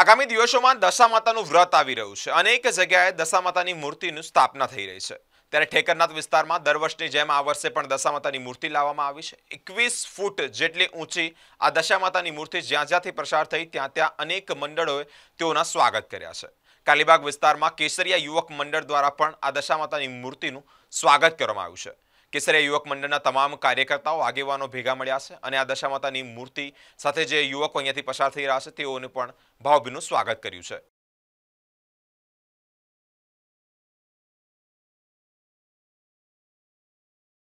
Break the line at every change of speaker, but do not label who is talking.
આગામી દિવસોમાં દશા માતાનું વ્રત આવી રહ્યું છે અનેક જગ્યાએ દશા માતાની મૂર્તિનું સ્થાપના થઈ રહી છે ત્યારે ઠેકરનાથ વિસ્તારમાં દર વર્ષની જેમ આ વર્ષે પણ દશા માતાની મૂર્તિ લાવવામાં આવી છે એકવીસ ફૂટ જેટલી ઊંચી આ દશા માતાની મૂર્તિ જ્યાં જ્યાંથી પ્રસાર થઈ ત્યાં ત્યાં અનેક મંડળોએ તેઓના સ્વાગત કર્યા છે કાલીબાગ વિસ્તારમાં કેસરિયા યુવક મંડળ દ્વારા પણ આ દશા માતાની મૂર્તિનું સ્વાગત કરવામાં આવ્યું છે કેસરિયા યુવક મંડળના તમામ કાર્યકર્તાઓ આગેવાનો ભેગા મળ્યા છે અને આ દશામાતાની મૂર્તિ સાથે જે યુવકો અહીંયાથી પસાર થઈ રહ્યા છે તેઓને પણ ભાવભીનું સ્વાગત કર્યું છે